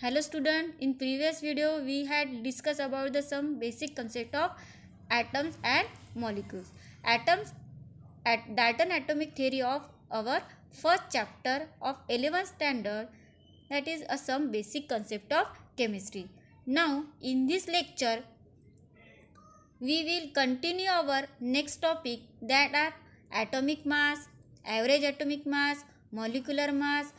hello student in previous video we had discussed about the some basic concept of atoms and molecules atoms at dalton atomic theory of our first chapter of 11th standard that is a some basic concept of chemistry now in this lecture we will continue our next topic that are atomic mass average atomic mass molecular mass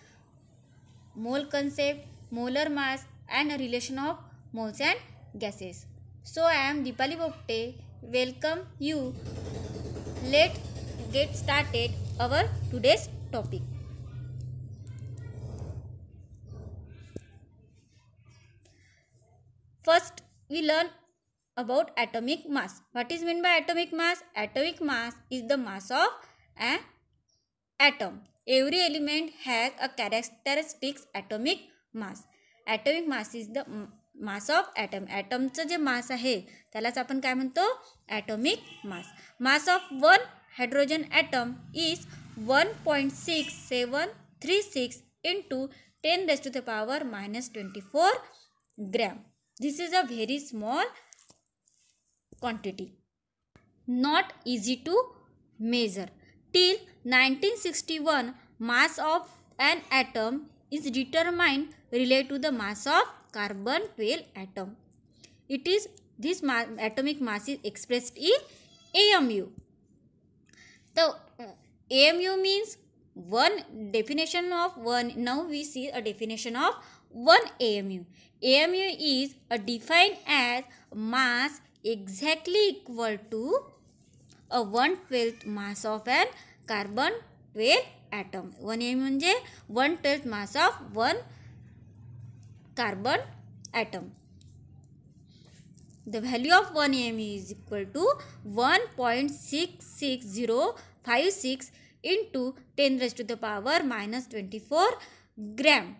mole concept molar mass and relation of moles and gases. So I am Dipali Bopte. Welcome you. Let's get started our today's topic. First we learn about atomic mass. What is meant by atomic mass? Atomic mass is the mass of an atom. Every element has a characteristic atomic mass atomic mass is the mass of atom ॲटमचं जे mass आहे त्यालाच आपण काय म्हणतो atomic mass mass of one hydrogen atom is one point six seven three six into ten raise to the power minus twenty four gram this is a very small quantity not easy to measure till nineteen sixty one mass of an atom is determined related to the mass of carbon 12 atom. It is this ma atomic mass is expressed in AMU. The uh, AMU means one definition of one. Now we see a definition of one AMU. AMU is uh, defined as mass exactly equal to a uh, 1 12th mass of an carbon twelfth atom one M म्हणजे one twelfth mass of one carbon atom the value of one M is equal to one point six six zero five six in to ten raise to the power minus twenty four gram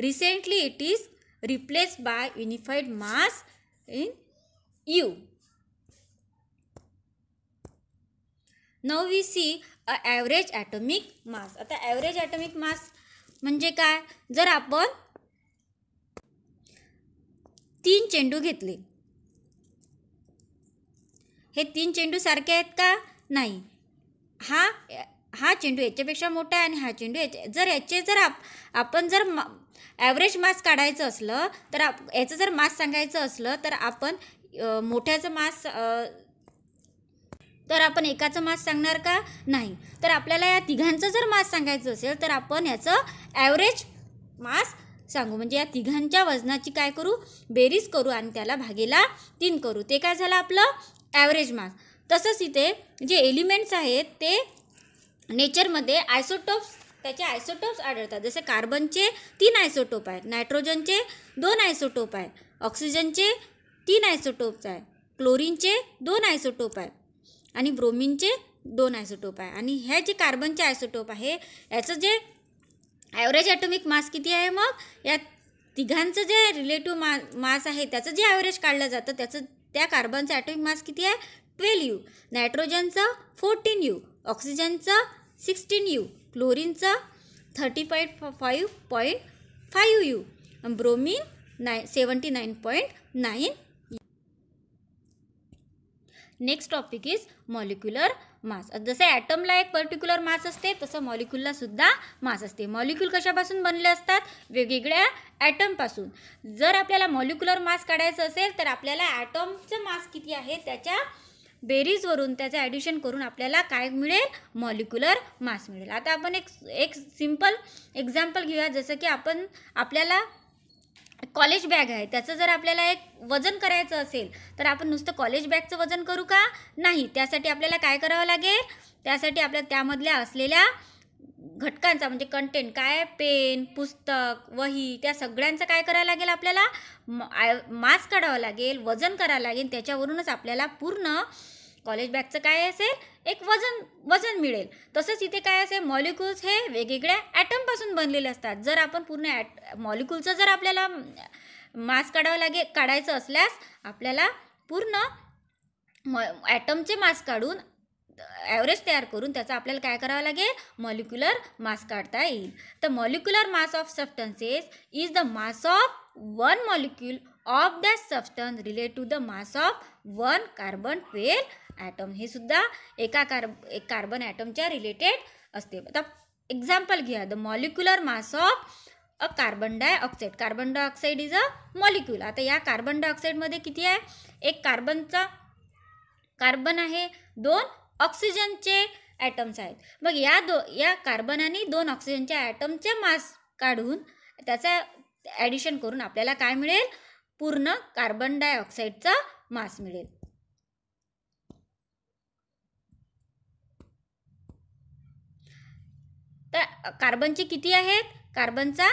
recently it is replace by unified mass in you now we see a average atomic mass आता average atomic मास म्हणजे काय जर आपण तीन चेंडू घेतले हे तीन चेंडू सारखे आहेत का नाही हा हा चेंडू याच्यापेक्षा मोठा आहे आणि हा चेंडू याच्या जर याचे जर आप आपण जर मा ॲव्हरेज मास काढायचं असलं तर आप याचं जर मास सांगायचं असलं तर आपण मोठ्याचं मास तर आपण एकाचं मास सांगणार का नाही तर आपल्याला या तिघांचं जर मास सांगायचं असेल तर आपण याचं ॲव्हरेज मास सांगू म्हणजे या तिघांच्या वजनाची काय करू बेरीज करू आणि त्याला भागेला तीन करू ते काय झालं आपलं ॲव्हरेज मास तसंच इथे जे एलिमेंट्स आहेत ते नेचरमध्ये आयसोटोप्स त्याचे आयसोटोप्स आढळतात जसे कार्बनचे तीन आयसोटोप आहेत नायट्रोजनचे दोन आयसोटोप आहेत ऑक्सिजनचे तीन आयसोटोप्स आहेत क्लोरीनचे दोन आयसोटोप आहेत आणि ब्रोमिनचे दोन आयसोटोप आहे आणि ह्या जे कार्बनचे आयसोटोप आहे याचं जे ॲव्हरेज ॲटोमिक मास किती आहे मग या तिघांचं जे रिलेटिव्ह मा मास आहे त्याचं जे ॲव्हरेज काढलं जातं त्याचं त्या कार्बनचं ॲटोमिक मास किती आहे ट्वेल्व यू नायट्रोजनचं फोर्टीन यू ऑक्सिजनचं सिक्स्टीन यू क्लोरीनचं thirty point five point five U bromine नाय seventy nine point nine next topic is molecular mass जसे ॲटमला एक पर्टिक्युलर मास असते तसं मॉलिक्युलला सुद्धा मास असते मॉलिक्युल कशापासून बनले असतात वेगवेगळ्या ॲटमपासून जर आपल्याला मॉलिक्युलर मास काढायचं असेल तर आपल्याला ॲटमचं मास किती आहे त्याच्या बेरीजवरून त्याचं ॲडिशन करून आपल्याला काय मिळेल मॉलिक्युलर मास मिळेल आता आपण एक एक सिम्पल एक्झाम्पल घेऊया जसं की आपण आपल्याला कॉलेज बॅग आहे त्याचं जर आपल्याला एक वजन करायचं असेल तर आपण नुसतं कॉलेज बॅगचं वजन करू का नाही त्यासाठी आपल्याला काय करावं लागेल त्यासाठी आपल्या त्यामधल्या असलेल्या घटकांचा म्हणजे कंटेंट काय पेन पुस्तक वही त्या सगळ्यांचं काय करावं लागेल आपल्याला मास्क काढावं लागेल वजन करावं लागेल त्याच्यावरूनच आपल्याला पूर्ण कॉलेज बॅगचं काय असेल एक वजन वजन मिळेल तसंच इथे काय असे मॉलिक्युल्स हे वेगवेगळ्या ॲटमपासून बनलेले असतात जर आपण पूर्ण ॲट मॉलिक्युलचं जर आपल्याला मास काढावं लागे काढायचं असल्यास आपल्याला पूर्ण मॉ ॲटमचे मास काढून ॲव्हरेज तयार करून त्याचा आपल्याला काय करावं लागेल मॉलिक्युलर मास काढता येईल तर molecular mass of substances is the mass of one molecule of that substance relate to the mass of one carbon per atom हे सुद्धा एका कार्ब एक कार्बन ॲटमच्या रिलेटेड असते आता एक्झाम्पल घ्या the molecular mass of a carbon dioxide carbon dioxide is a molecule आता या carbon डायऑक्साईडमध्ये किती आहे एक कार्बनचा कार्बन आहे दोन ऑक्सिजनचे ॲटम्स आहेत मग या दो या कार्बन आणि दोन ऑक्सिजनच्या ॲटमचे मास काढून त्याचा ॲडिशन करून आपल्याला काय मिळेल पूर्ण कार्बन डायऑक्साईडचा मास मिळेल तर कार्बनचे किती आहेत कार्बनचा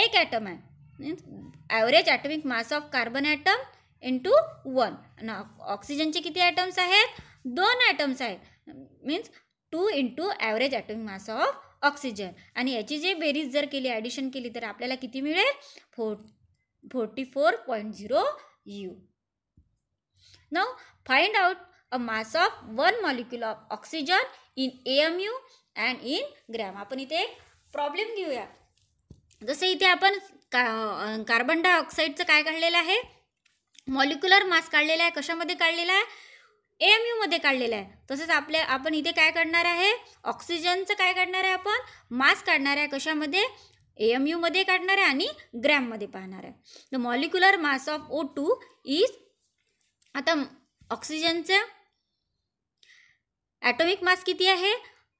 एक ॲटम आहे means average atomic mass of carbon atom into one ना ऑक्सिजनचे किती ॲटम्स आहेत दोन ॲटम्स आहेत means two into average atomic mass of oxygen आणि याची जे बेरीज जर केली ॲडिशन केली तर आपल्याला किती मिळेल फो forty four point zero U now find out a mass of one molecule of oxygen in A M U and in gram आपण इथे एक प्रॉब्लेम घेऊया जसं इथे आपण का कार्बन डायऑक्साईडचं काय काढलेलं आहे मॉलिक्युलर मास काढलेला आहे कशामध्ये काढलेला आहे एम यूमध्ये काढलेला आहे तसंच आपल्या आपण इथे काय काढणार आहे ऑक्सिजनचं काय काढणार आहे आपण मास काढणार आहे कशामध्ये एम यूमध्ये काढणार आहे आणि ग्रॅममध्ये पाहणार आहे the molecular mass of O two is आता ऑक्सिजनचं ॲटॉमिक मास किती आहे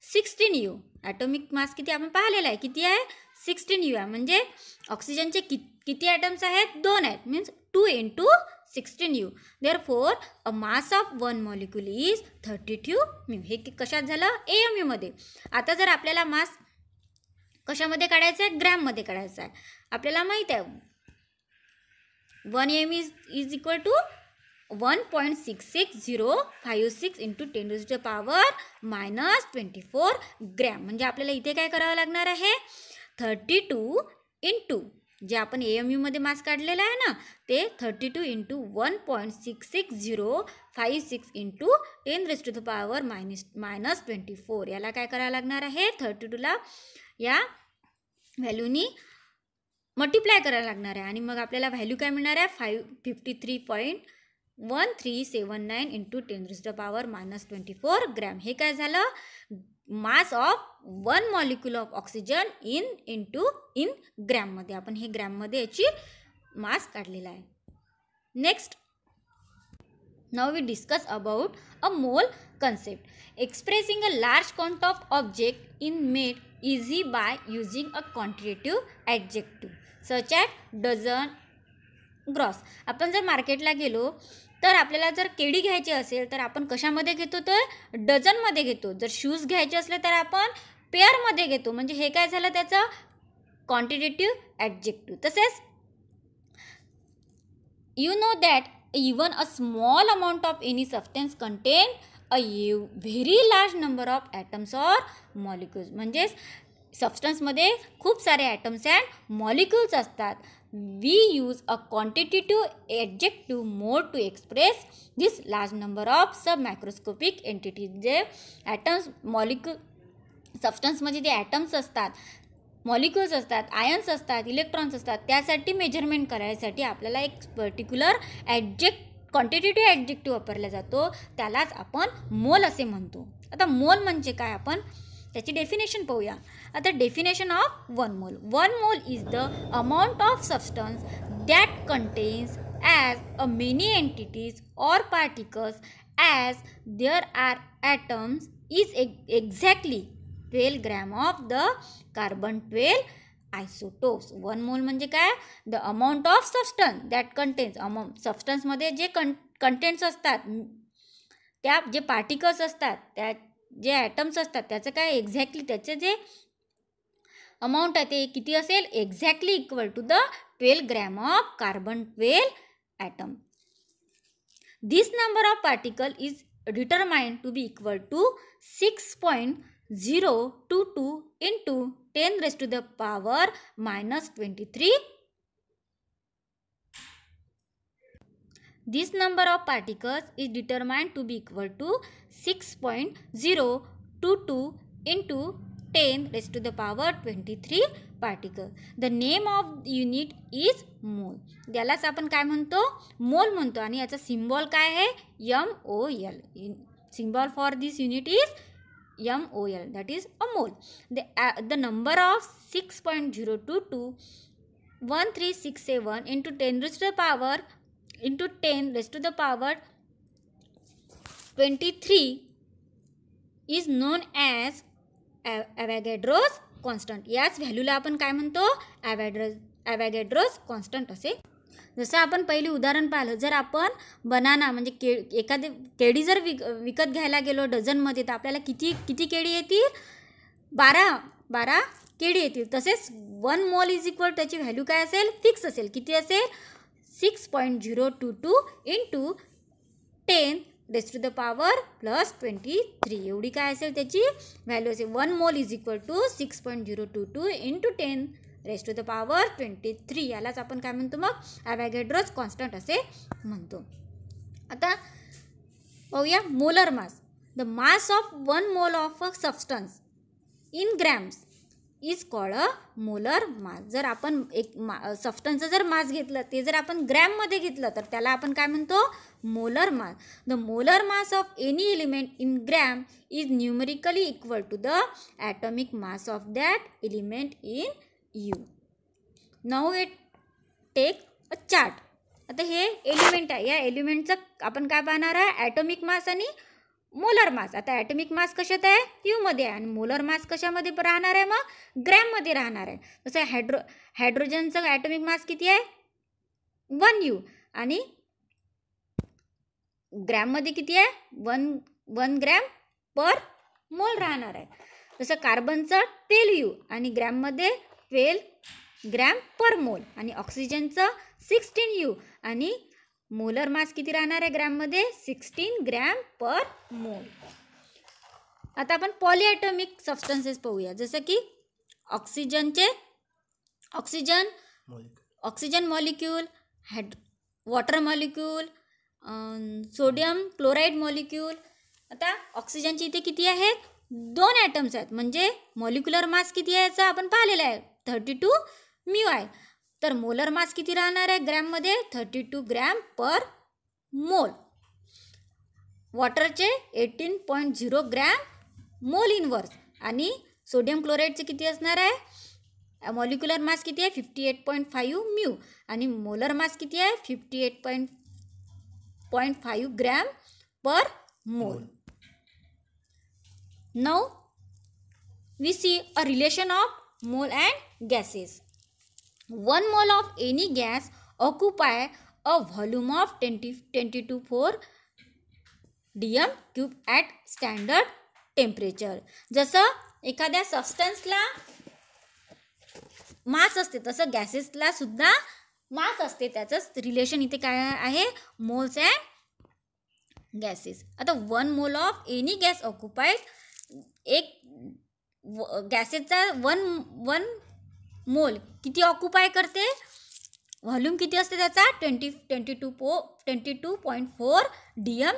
सिक्स्टीन यू ॲटॉमिक मास किती आपण पाहिलेला आहे किती आहे सिक्स्टीन यू आहे म्हणजे ऑक्सिजनचे कि किती ॲटम्स आहेत दोन आहेत means two two sixteen U therefore a mass of one molecule is thirty two हे कशात झालं ए एम यूमध्ये आता जर आपल्याला मास कशामध्ये काढायचा आहे ग्रॅममध्ये काढायचा आहे आपल्याला माहीत आहे one M is is equal to one point six six zero five six into ten two power minus twenty four gram म्हणजे आपल्याला इथे काय करावं लागणार आहे थर्टी टू इंटू जे आपण ए एम यूमध्ये मास्क काढलेलं आहे ना ते thirty two into one point six six zero five six into ten rest to the power minus minus twenty four याला काय करावं लागणार आहे थर्टी टूला या व्हॅल्यूनी मल्टिप्लाय करायला लागणार आहे आणि मग आपल्याला व्हॅल्यू काय मिळणार आहे five fifty three point one three seven nine into ten the power minus twenty four gram हे काय झालं mass of one molecule of oxygen in into in ग्रॅममध्ये आपण हे ग्रॅममध्ये याची मास काढलेला आहे next now we discuss about a mole concept expressing a large count of object in made easy by using a quantitative adjective such at dozen gross आपण जर मार्केटला गेलो तर आपल्याला जर केळी घ्यायची असेल तर आपण कशामध्ये घेतो तर डझनमध्ये घेतो जर शूज घ्यायचे असले तर आपण पेअरमध्ये घेतो म्हणजे हे काय झालं त्याचं क्वांटिटेटिव्ह ॲडजेक्टिव्ह तसेच you know that even a small amount of any substance contain a very large number of atoms or molecules म्हणजेच सबस्टन्समध्ये खूप सारे ॲटम्स अँड मॉलिक्युल्स असतात we use a quantitative adjective more to express this large number of submicroscopic entities जे atoms molecule सबस्टन्समध्ये म्हणजे जे atoms असतात मॉलिक्युल्स असतात आयन्स असतात इलेक्ट्रॉन्स असतात त्यासाठी मेजरमेंट करायसाठी आपल्याला एक पर्टिक्युलर ॲडजेक्ट क्वांटिटेटिव्ह ॲडजेक्टिव्ह वापरला जातो त्यालाच आपण मोल असे म्हणतो आता मोल म्हणजे काय आपण त्याची डेफिनेशन पाहूया आता definition of one mole one mole is the amount of substance that contains as a many entities or particles as there are atoms is exactly twelve gram of the carbon twelve isotopes one mole म्हणजे काय the amount of substance that contains amount सबस्टन्समध्ये जे कं contents असतात त्या जे particles असतात त्या जे ॲटम्स असतात त्याचं काय एक्झॅक्टली त्याचे जे अमाऊंट आहे ते किती असेल exactly equal to the twelve gram of carbon twelve atom this number of particle is determined to be equal to six point zero two two into ten raise to the power minus twenty three this number of particles is determined to be equal to 6.022 into ten raise to the power twenty three particle the name of unit is mole यालाच आपण काय म्हणतो मोल म्हणतो आणि याचा symbol काय आहे M O L symbol for this unit is M O L that is a mole the the number of six point zero two two one three six seven into ten raise to the power into ten raise to the power twenty three is known as a constant याच व्हॅल्यूला आपण काय म्हणतो ॲवॅड्रोज ॲवॅगॅड्रोज constant असे जसं आपण पहिले उदाहरण पाहिलं जर आपण बनाना म्हणजे के एखादी केळी जर विक विकत घ्यायला गेलो डझनमध्ये तर आपल्याला किती किती केळी येतील बारा बारा केळी येतील तसेच वन मॉल इज इक्वल त्याची व्हॅल्यू काय असेल फिक्स असेल किती असेल six point zero two two in to ten rest to the power plus twenty three एवढी काय असेल त्याची व्हॅल्यू असेल one mole is equal to six point zero two two to ten rest to the power twenty three यालाच आपण काय म्हणतो मग ॲवॅगेड्रोज कॉन्स्टंट असे म्हणतो आता पाहूया molar mass the mass of one mole of a substance in grams is call a molar mass जर आपण एक मा सफ्टनचं जर मास घेतलं ते जर आपण ग्रॅममध्ये घेतलं तर त्याला आपण काय म्हणतो molar mass the molar mass of any element in gram is numerically equal to the atomic mass of that element in you now at take a chart आता हे एलिमेंट आहे या एलिमेंटचं आपण काय पाहणार आहे ॲटॉमिक मास आणि मोलर मास आता ॲटमिक मास कशात आहे क्यूमध्ये आहे आणि मोलर मास कशामध्ये राहणार आहे मग ग्रॅममध्ये राहणार आहे जसं हायड्रो हायड्रोजनचं ॲटमिक मास किती आहे वन यू आणि ग्रॅममध्ये किती आहे वन वन ग्रॅम पर मोल राहणार आहे जसं कार्बनचं ट्वेल यू आणि ग्रॅममध्ये ट्वेल ग्रॅम पर मोल आणि ऑक्सिजनचं सिक्स्टीन यू आणि मोलर मास किती राहणार आहे ग्रॅममध्ये सिक्स्टीन ग्रॅम पर मोल आता आपण पॉलिॲटॉमिक सबस्टन्सेस पाहूया जसं की ऑक्सिजनचे oxygen oxygen molecule had water molecule sodium chloride molecule आता ऑक्सिजनचे इथे किती आहेत दोन ॲटम्स आहेत म्हणजे मॉलिक्युलर मास किती आहे याचा आपण पाहिलेला आहे थर्टी टू मी आहे तर मोलर मास किती राहणार आहे ग्रॅममध्ये thirty two gram per mole वॉटरचे eighteen point zero gram mole inverse आणि सोडियम क्लोराईडचे किती असणार आहे मॉलिक्युलर मास किती आहे fifty eight point five mu आणि मोलर मास किती आहे fifty eight point point five gram per mole now we see a relation of mole and gases one mole of any gas occupy a volume of twenty twenty two four D M cube at standard temperature जसं एखाद्या सबस्टन्सला मास असते तसं गॅसेसला सुद्धा मास असते त्याचंच relation इथे काय आहे मोल्स अँड गॅसेस आता one mole of any gas occupied एक गॅसेसचा वन वन मोल किती ऑक्युपाय करते व्हॉल्यूम किती असते त्याचा ट्वेंटी ट्वेंटी टू पो twenty two point four D M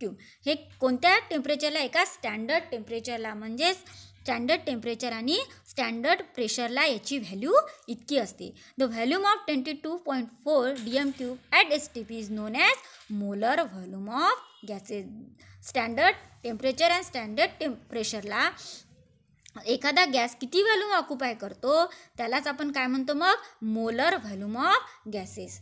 cube हे कोणत्या टेम्परेचरला एका स्टँडर्ड टेम्परेचरला म्हणजेच स्टँडर्ड टेम्परेचर आणि स्टँडर्ड प्रेशरला याची व्हॅल्यू इतकी असते the volume of twenty two point four D M cube at S T P is known as molar volume of gases standard temperature and standard टेम प्रेशरला एखादा गॅस किती व्हॅल्यूम ऑक्युपाय करतो त्यालाच आपण काय म्हणतो मग molar volume of gases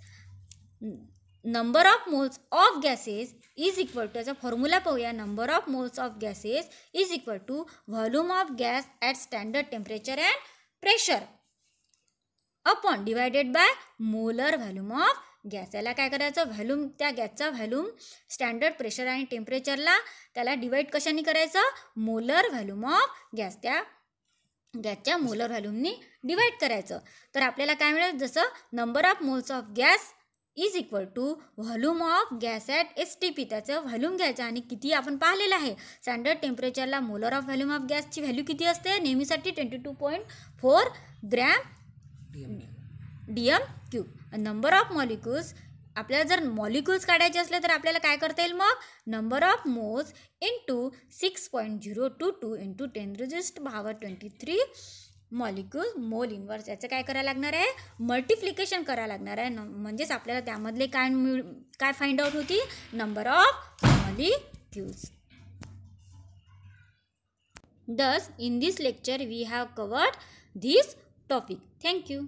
number of moles of gases is equal to याचा फॉर्म्युला पाहूया number of moles of gases is equal to volume of gas at standard temperature and pressure upon divided by molar volume of gas त्याला काय करायचं volume त्या गॅसचा volume standard pressure आणि टेम्परेचरला त्याला divide कशाने करायचं मोलर व्हॅल्यूम ऑफ गॅस त्या गॅसच्या मोलर व्हॅल्यूमनी डिवाईड करायचं तर आपल्याला काय मिळेल जसं number of moles of gas is equal to volume of gas at S T P त्याचं व्हॉल्यूम घ्यायचं आणि किती आपण पाहिलेलं आहे स्टँडर्ड टेम्परेचरला मोलर ऑफ व्हॅल्यूम ऑफ गॅसची व्हॅल्यू किती असते नेहमीसाठी twenty two point four gram D M cube number of molecules आपल्याला जर मॉलिक्यूल्स काढायचे असले तर आपल्याला काय करता येईल मग number of moles into six point zero two two into ten raised power twenty three molecule mole inverse याचं काय करायला लागणार आहे मल्टिप्लिकेशन करायला लागणार आहे म्हणजेच आपल्याला त्यामधले काय काय फाइंड आउट होती number of molecules thus in this lecture we have covered this topic thank you